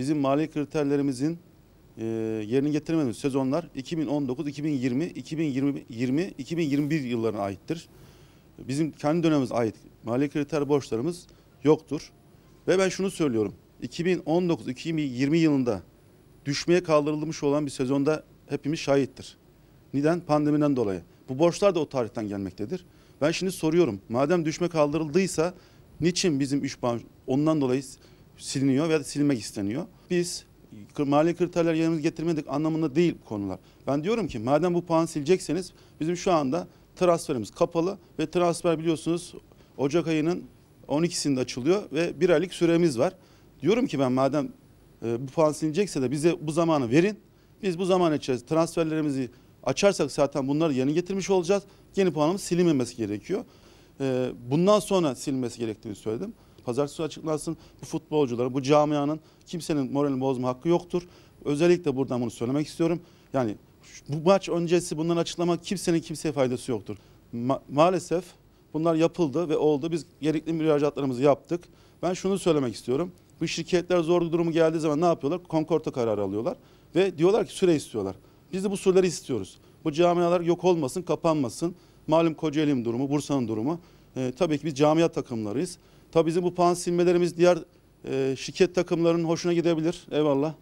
bizim mali kriterlerimizin e, yerini getirmediğimiz sezonlar 2019, 2020, 2020, 2021 yıllarına aittir. Bizim kendi dönemimiz ait mali kriter borçlarımız yoktur. Ve ben şunu söylüyorum. 2019-2020 yılında düşmeye kaldırılmış olan bir sezonda hepimiz şahittir. Neden? Pandemiden dolayı. Bu borçlar da o tarihten gelmektedir. Ben şimdi soruyorum. Madem düşme kaldırıldıysa niçin bizim 3 puan ondan dolayı siliniyor veya silmek isteniyor. Biz mali kriterler yanımız getirmedik anlamında değil konular. Ben diyorum ki madem bu puan silecekseniz bizim şu anda transferimiz kapalı ve transfer biliyorsunuz Ocak ayının 12'sinde açılıyor ve bir aylık süremiz var. Diyorum ki ben madem e, bu puan silinecekse de bize bu zamanı verin. Biz bu zaman içerisinde transferlerimizi açarsak zaten bunları yeni getirmiş olacağız. Yeni puanımız silinmemesi gerekiyor. E, bundan sonra silinmesi gerektiğini söyledim pazartesi açıklansın. Bu futbolcuların, bu camianın kimsenin moralini bozma hakkı yoktur. Özellikle buradan bunu söylemek istiyorum. Yani bu maç öncesi bunları açıklama kimsenin kimseye faydası yoktur. Ma maalesef bunlar yapıldı ve oldu. Biz gerekli müracaatlarımızı yaptık. Ben şunu söylemek istiyorum. Bu şirketler zor durumu geldiği zaman ne yapıyorlar? Konkorta kararı alıyorlar ve diyorlar ki süre istiyorlar. Biz de bu süreleri istiyoruz. Bu camialar yok olmasın, kapanmasın. Malum Kocaeli'nin durumu, Bursa'nın durumu. E, tabii ki biz camia takımlarıyız. Tabii bizim bu puan silmelerimiz diğer e, şirket takımlarının hoşuna gidebilir. Eyvallah.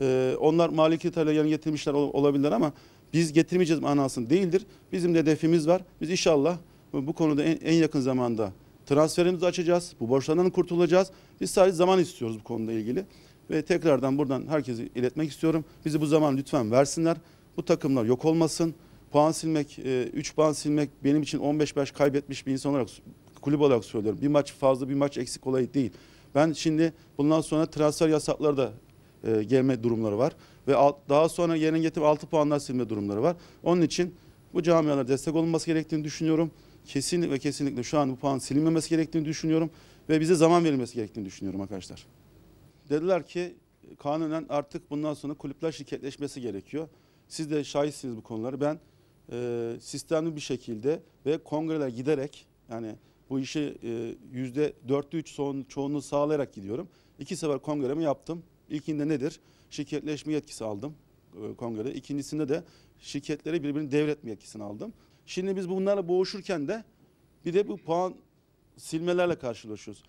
E, onlar mali kriterle yan getirmişler olabilir ama biz getirmeyeceğiz manasını değildir. Bizim de hedefimiz var. Biz inşallah bu konuda en, en yakın zamanda transferimizi açacağız. Bu borçlardan kurtulacağız. Biz sadece zaman istiyoruz bu konuda ilgili. Ve tekrardan buradan herkese iletmek istiyorum. Bizi bu zaman lütfen versinler. Bu takımlar yok olmasın puan silmek, 3 e, puan silmek benim için 15 baş kaybetmiş bir insan olarak, kulüp olarak söylüyorum. Bir maç fazla, bir maç eksik olayı değil. Ben şimdi bundan sonra transfer yasakları da e, gelme durumları var. Ve daha sonra yerine getirip 6 puanlar silme durumları var. Onun için bu camialara destek olunması gerektiğini düşünüyorum. Kesin ve kesinlikle şu an bu puan silinmemesi gerektiğini düşünüyorum. Ve bize zaman verilmesi gerektiğini düşünüyorum arkadaşlar. Dediler ki kanunen artık bundan sonra kulüpler şirketleşmesi gerekiyor. Siz de şahitsiniz bu konuları. Ben e, sistemli bir şekilde ve kongreler giderek yani bu işi e, yüzde dörtte üç çoğunluğu sağlayarak gidiyorum. İki sefer kongremi yaptım. İlkinde nedir? Şirketleşme yetkisi aldım e, kongrede. İkincisinde de şirketlere birbirini devretme yetkisini aldım. Şimdi biz bunlarla boğuşurken de bir de bu puan silmelerle karşılaşıyoruz.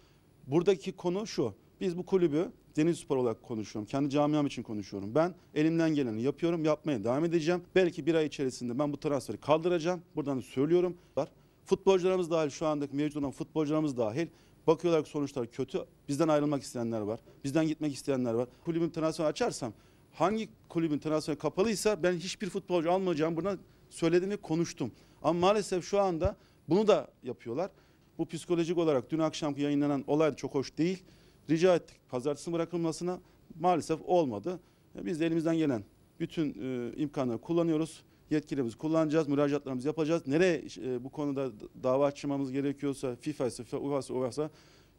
Buradaki konu şu. Biz bu kulübü Deniz Spor olarak konuşuyorum. Kendi camiam için konuşuyorum. Ben elimden geleni yapıyorum, yapmaya devam edeceğim. Belki bir ay içerisinde ben bu transferi kaldıracağım. Buradan söylüyorum. Var, Futbolcularımız dahil şu andaki mevcut olan futbolcularımız dahil bakıyorlar ki sonuçlar kötü. Bizden ayrılmak isteyenler var. Bizden gitmek isteyenler var. Kulübüm transferi açarsam hangi kulübün transferi kapalıysa ben hiçbir futbolcu almayacağım. Buna söyledim ve konuştum. Ama maalesef şu anda bunu da yapıyorlar. Bu psikolojik olarak dün akşamki yayınlanan olay çok hoş değil rica ettik pazartesi bırakılmasına maalesef olmadı. E, biz de elimizden gelen bütün e, imkanları kullanıyoruz. Yetkilerimizi kullanacağız, müracaatlarımızı yapacağız. Nereye e, bu konuda dava açmamız gerekiyorsa, FIFA ise, UEFA UEFA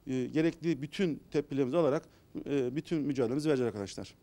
e, gerekli bütün tepkilerimizi alarak e, bütün mücadelemizi vereceğiz arkadaşlar.